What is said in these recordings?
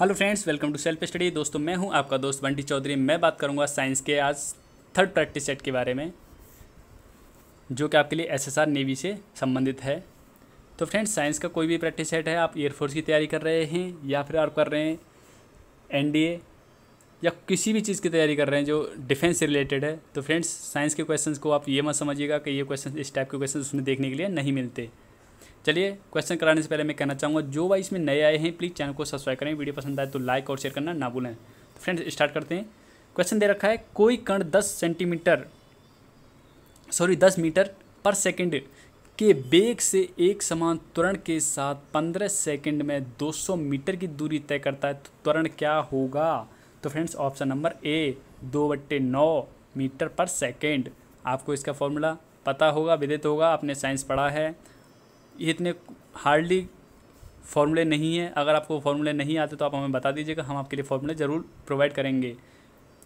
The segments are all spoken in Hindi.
hello friends welcome to self study दोस्तों मैं हूं आपका दोस्त बंटी चौधरी मैं बात करूंगा साइंस के आज थर्ड प्रैक्टिस सेट के बारे में जो कि आपके लिए एसएसआर नेवी से संबंधित है तो फ्रेंड्स साइंस का कोई भी प्रैक्टिस सेट है आप एयरफोर्स की तैयारी कर रहे हैं या फिर आप कर रहे हैं एन या किसी भी चीज़ की तैयारी कर रहे हैं जो डिफेंस से रिलेटेड है तो फ्रेंड्स साइंस के क्वेश्चन को आप ये मत समझिएगा कि ये क्वेश्चन इस टाइप के क्वेश्चन उसमें देखने के लिए नहीं मिलते चलिए क्वेश्चन कराने से पहले मैं कहना चाहूँगा जो भाई इसमें नए आए हैं प्लीज़ चैनल को सब्सक्राइब करें वीडियो पसंद आए तो लाइक और शेयर करना ना भूलें तो फ्रेंड्स स्टार्ट करते हैं क्वेश्चन दे रखा है कोई कण दस सेंटीमीटर सॉरी दस मीटर पर सेकेंड के बेग से एक समान त्वरण के साथ पंद्रह सेकेंड में दो सौ मीटर की दूरी तय करता है तो त्वरण क्या होगा तो फ्रेंड्स ऑप्शन नंबर ए दो बट्टे नौ मीटर पर सेकेंड आपको इसका फॉर्मूला पता होगा विदित होगा आपने साइंस पढ़ा है ये इतने हार्डली फॉर्मूले नहीं हैं अगर आपको फॉर्मूले नहीं आते तो आप हमें बता दीजिएगा हम आपके लिए फॉर्मूले ज़रूर प्रोवाइड करेंगे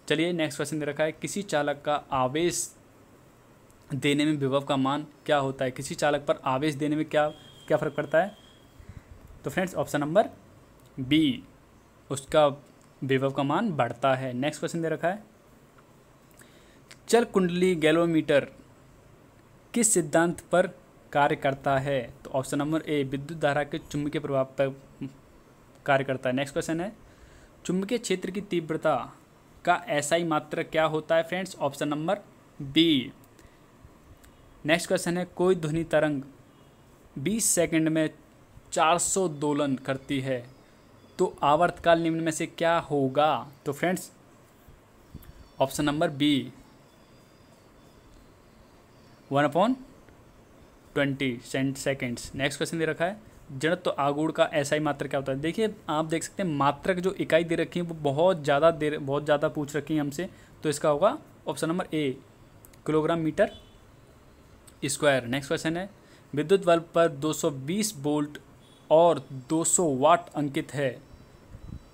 चलिए नेक्स्ट क्वेश्चन दे रखा है किसी चालक का आवेश देने में विभव का मान क्या होता है किसी चालक पर आवेश देने में क्या क्या फ़र्क पड़ता है तो फ्रेंड्स ऑप्शन नंबर बी उसका विभव का मान बढ़ता है नेक्स्ट क्वेश्चन दे रखा है चल कुंडली गैलोमीटर किस सिद्धांत पर कार्य करता है तो ऑप्शन नंबर ए विद्युत धारा के चुंबकीय प्रभाव पर कार्य करता है नेक्स्ट क्वेश्चन है चुंबकीय क्षेत्र की तीव्रता का ऐसा ही मात्र क्या होता है friends option number B next question है कोई ध्वनि तरंग 20 सेकंड में 400 दोलन करती है तो आवर्तकाल निम्न में से क्या होगा तो friends option number B one upon twenty cent seconds next question दे रखा है जड़त्व तो आगुड़ का ऐसा ही मात्र क्या होता है देखिए आप देख सकते हैं मात्रक जो इकाई दे रखी है वो बहुत ज़्यादा दे बहुत ज़्यादा पूछ रखी है हमसे तो इसका होगा option number A kilogram metre square next question है विद्युत बल्ब पर 220 वोल्ट और 200 वाट अंकित है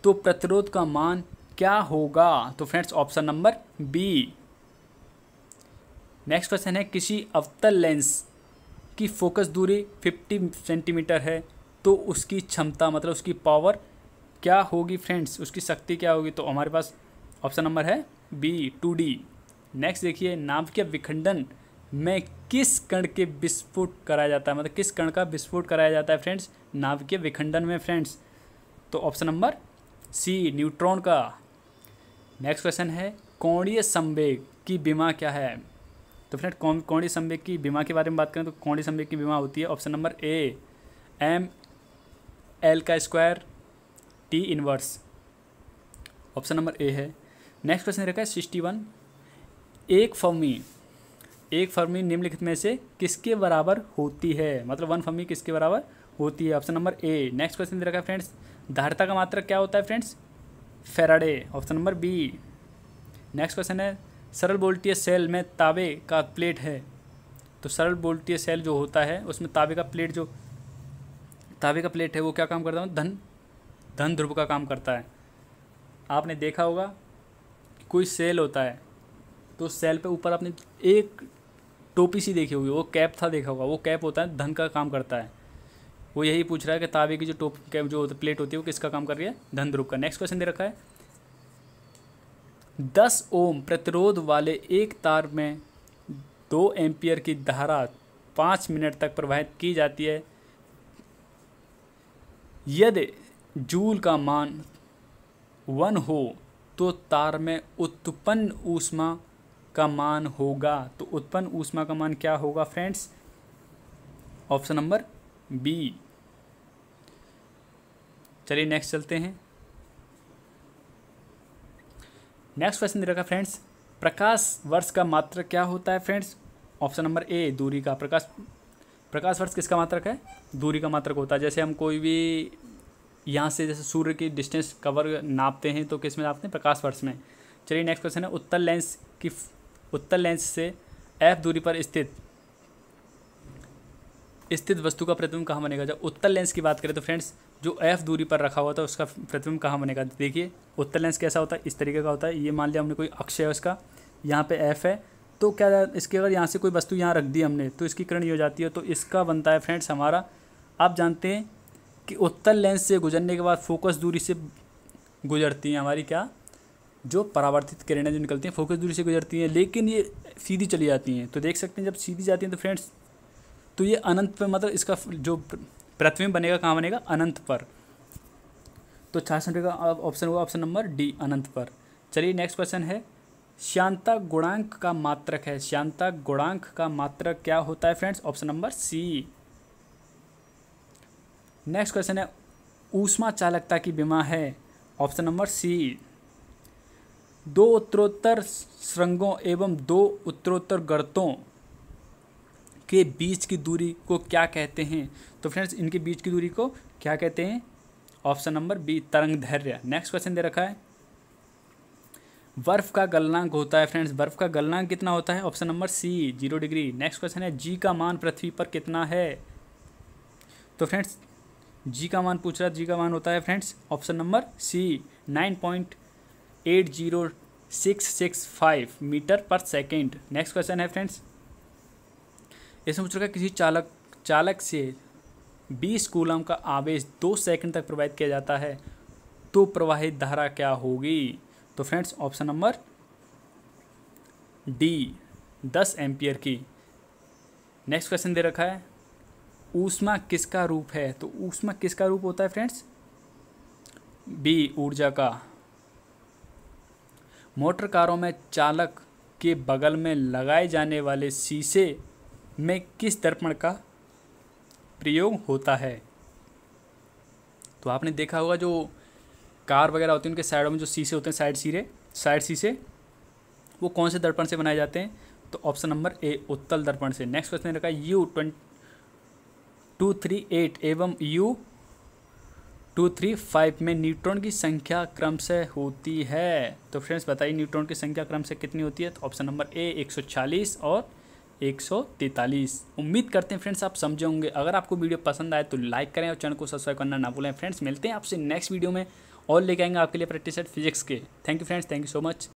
तो प्रतिरोध का मान क्या होगा तो friends option number B next question है किसी अवतल लेंस उसकी फोकस दूरी 50 सेंटीमीटर है तो उसकी क्षमता मतलब उसकी पावर क्या होगी फ्रेंड्स उसकी शक्ति क्या होगी तो हमारे पास ऑप्शन नंबर है बी टू डी नेक्स्ट देखिए नाव के विखंडन में किस कण के विस्फोट कराया जाता है मतलब किस कण का विस्फोट कराया जाता है फ्रेंड्स नाव के विखंडन में फ्रेंड्स तो ऑप्शन नंबर सी न्यूट्रॉन का नेक्स्ट क्वेश्चन है कोणीय संवेग की बीमा क्या है तो फ्रेंड कौन कौड़ी संवेक की बीमा के बारे में बात करें तो कौड़ी संवेक की बीमा होती है option number A M L का square T inverse option number A है नेक्स्ट क्वेश्चन रखा है सिक्सटी वन एक फर्मी एक फर्मी निम्नलिखित में से किसके बराबर होती है मतलब वन फर्मी किसके बराबर होती है option number A next question दे रखा है फ्रेंड्स धारता का मात्रक क्या होता है friends faraday option number B next question है सरल बोल्टीय सेल में तावे का प्लेट है तो सरल बोल्टीय सेल जो होता है उसमें तावे का प्लेट जो तावे का प्लेट है वो क्या काम करता है धन धन ध्रुव का काम करता है आपने देखा होगा कि कोई सेल होता है तो उस सेल पे ऊपर आपने एक टोपी सी देखी होगी वो कैप था देखा होगा वो कैप होता है धन का काम करता है वो यही पूछ रहा है कि तावे की जो टोप कैप जो प्लेट होती है वो किसका काम कर रही है धन ध्रुव का नेक्स्ट क्वेश्चन दे रखा है दस ओम प्रतिरोध वाले एक तार में दो एम्पियर की धारा पाँच मिनट तक प्रवाहित की जाती है यदि जूल का मान वन हो तो तार में उत्पन्न ऊष्मा का मान होगा तो उत्पन्न ऊष्मा का मान क्या होगा फ्रेंड्स ऑप्शन नंबर बी चलिए नेक्स्ट चलते हैं नेक्स्ट क्वेश्चन दे रखा फ्रेंड्स प्रकाश वर्ष का मात्र क्या होता है फ्रेंड्स ऑप्शन नंबर ए दूरी का प्रकाश प्रकाश वर्ष किसका मात्रक है दूरी का मात्रक होता है जैसे हम कोई भी यहाँ से जैसे सूर्य की डिस्टेंस कवर नापते हैं तो किस में नापते हैं प्रकाश वर्ष में चलिए नेक्स्ट क्वेश्चन है उत्तर लेंस की उत्तर लेंस से एफ दूरी पर स्थित स्थित वस्तु का प्रतिबिंब कहाँ बनेगा जब उत्तर लेंस की बात करें तो फ्रेंड्स जो एफ़ दूरी पर रखा हुआ था उसका प्रतिबिंब कहाँ बनेगा देखिए उत्तर लेंस कैसा होता है इस तरीके का होता है ये मान लिया हमने कोई अक्ष है उसका यहाँ पे एफ़ है तो क्या इसके अगर यहाँ से कोई वस्तु यहाँ रख दी हमने तो इसकी किरण ये हो जाती है तो इसका बनता है फ्रेंड्स हमारा आप जानते हैं कि उत्तर लेंस से गुजरने के बाद फोकस दूरी से गुजरती हैं हमारी क्या जो परावर्तित किरणें जो निकलती हैं फोकस दूरी से गुजरती हैं लेकिन ये सीधी चली जाती हैं तो देख सकते हैं जब सीधी जाती हैं तो फ्रेंड्स तो ये अनंत पर मतलब इसका जो पृथ्वी में बनेगा कहाँ बनेगा अनंत पर तो छाछ का ऑप्शन होगा ऑप्शन नंबर डी अनंत पर चलिए नेक्स्ट क्वेश्चन है श्यांता गुणांक का मात्रक है श्यांता गुणांक का मात्रक क्या होता है friends option number C next question है ऊष्मा चालकता की बीमा है ऑप्शन नंबर सी दो उत्तरोत्तर श्रृंगों एवं दो उत्तरोत्तर गर्तों के बीच की दूरी को क्या कहते हैं तो फ्रेंड्स इनके बीच की दूरी को क्या कहते हैं ऑप्शन नंबर बी तरंग धैर्य नेक्स्ट क्वेश्चन दे रखा है बर्फ़ का गलनांक होता है फ्रेंड्स बर्फ़ का गलनांक कितना होता है option number C zero degree next question है जी का मान पृथ्वी पर कितना है तो फ्रेंड्स जी का मान पूछ रहा जी का मान होता है friends option number C nine point eight zero six six five metre पर सेकेंड नेक्स्ट क्वेश्चन है फ्रेंड्स इसमें पूछ रखा किसी चालक चालक से बीस कूलम का आवेश दो सेकंड तक प्रवाहित किया जाता है तो प्रवाहित धारा क्या होगी तो फ्रेंड्स ऑप्शन नंबर डी दस एम्पियर की नेक्स्ट क्वेश्चन दे रखा है ऊष्मा किसका रूप है तो ऊष्मा किसका रूप होता है फ्रेंड्स बी ऊर्जा का मोटर कारों में चालक के बगल में लगाए जाने वाले शीशे में किस दर्पण का प्रयोग होता है तो आपने देखा होगा जो कार वगैरह होती है उनके साइडों में जो शीशे होते हैं साइड सीरे साइड शीशे वो कौन से दर्पण से बनाए जाते हैं तो ऑप्शन नंबर ए उत्तल दर्पण से नेक्स्ट क्वेश्चन रखा है यू ट्वेंट टू थ्री एट एवं यू टू थ्री फाइव में न्यूट्रॉन की संख्या क्रम से होती है तो फ्रेंड्स बताइए न्यूट्रॉन की संख्या क्रम से कितनी होती है तो ऑप्शन नंबर ए एक सौ चालीस और 143 उम्मीद करते हैं फ्रेंड्स आप समझे होंगे अगर आपको वीडियो पसंद आए तो लाइक करें और चैनल को सब्सक्राइब करना ना भूलें फ्रेंड्स मिलते हैं आपसे नेक्स्ट वीडियो में और लेके आएंगे आपके लिए प्रैक्टिस फिजिक्स के thank you friends thank you so much